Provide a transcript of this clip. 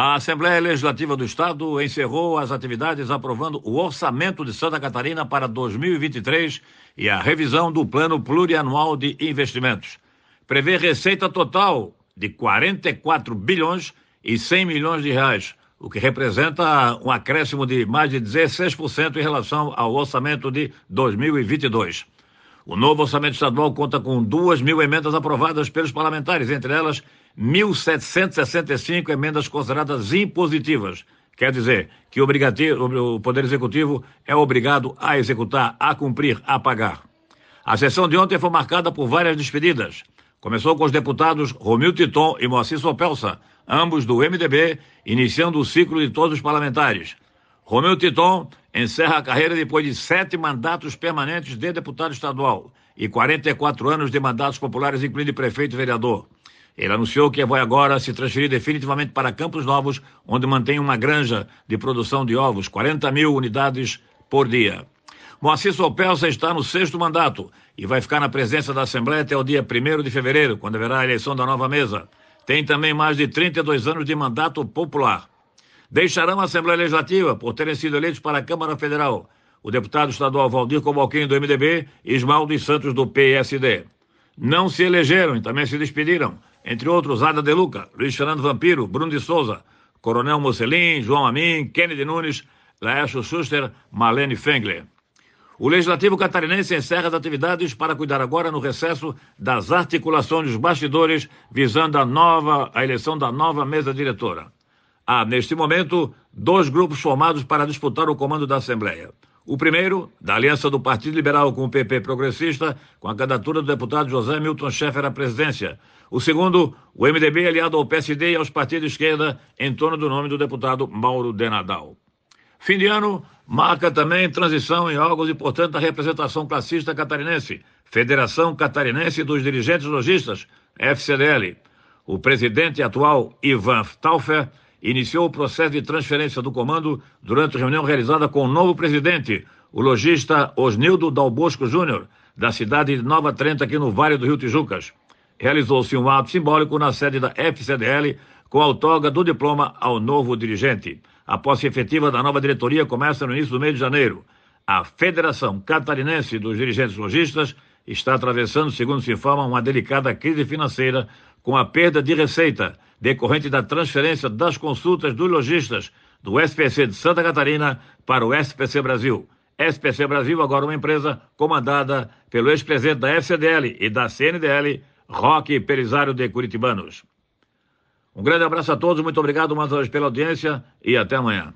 A Assembleia Legislativa do Estado encerrou as atividades aprovando o orçamento de Santa Catarina para 2023 e a revisão do Plano Plurianual de Investimentos. Prevê receita total de 44 bilhões e 100 milhões de reais, o que representa um acréscimo de mais de 16% em relação ao orçamento de 2022. O novo orçamento estadual conta com 2 mil emendas aprovadas pelos parlamentares, entre elas 1.765 emendas consideradas impositivas. Quer dizer que o Poder Executivo é obrigado a executar, a cumprir, a pagar. A sessão de ontem foi marcada por várias despedidas. Começou com os deputados Romil Titon e Moacir Sopelsa, ambos do MDB, iniciando o ciclo de todos os parlamentares. Romil Titon encerra a carreira depois de sete mandatos permanentes de deputado estadual e 44 anos de mandatos populares, incluindo prefeito e vereador. Ele anunciou que vai agora se transferir definitivamente para Campos Novos, onde mantém uma granja de produção de ovos, 40 mil unidades por dia. Moacir Sopelsa está no sexto mandato e vai ficar na presença da Assembleia até o dia 1 de fevereiro, quando haverá a eleição da nova mesa. Tem também mais de 32 anos de mandato popular. Deixarão a Assembleia Legislativa por terem sido eleitos para a Câmara Federal. O deputado estadual Valdir Cobalquinho, do MDB, e Ismael dos Santos, do PSD. Não se elegeram e também se despediram entre outros Ada De Luca, Luiz Fernando Vampiro, Bruno de Souza, Coronel Mocelin, João Amin, Kennedy Nunes, Laércio Schuster, Malene Fengler. O Legislativo Catarinense encerra as atividades para cuidar agora no recesso das articulações dos bastidores visando a, nova, a eleição da nova mesa diretora. Há, neste momento, dois grupos formados para disputar o comando da Assembleia. O primeiro, da aliança do Partido Liberal com o PP Progressista, com a candidatura do deputado José Milton Schaeffer à presidência. O segundo, o MDB aliado ao PSD e aos partidos de esquerda, em torno do nome do deputado Mauro Denadal. Fim de ano marca também transição em órgãos importantes da representação classista catarinense, Federação Catarinense dos Dirigentes Logistas, FCDL. O presidente atual, Ivan Taufer, iniciou o processo de transferência do comando durante reunião realizada com o novo presidente, o lojista Osnildo Dalbosco Júnior, da cidade de Nova Trenta, aqui no Vale do Rio Tijucas. Realizou-se um ato simbólico na sede da FCDL com a outorga do diploma ao novo dirigente. A posse efetiva da nova diretoria começa no início do mês de janeiro. A Federação Catarinense dos Dirigentes Lojistas está atravessando, segundo se informa, uma delicada crise financeira com a perda de receita decorrente da transferência das consultas dos lojistas do SPC de Santa Catarina para o SPC Brasil. SPC Brasil, agora uma empresa comandada pelo ex-presidente da FCDL e da CNDL, Roque Perizário de Curitibanos. Um grande abraço a todos, muito obrigado mais uma vez pela audiência e até amanhã.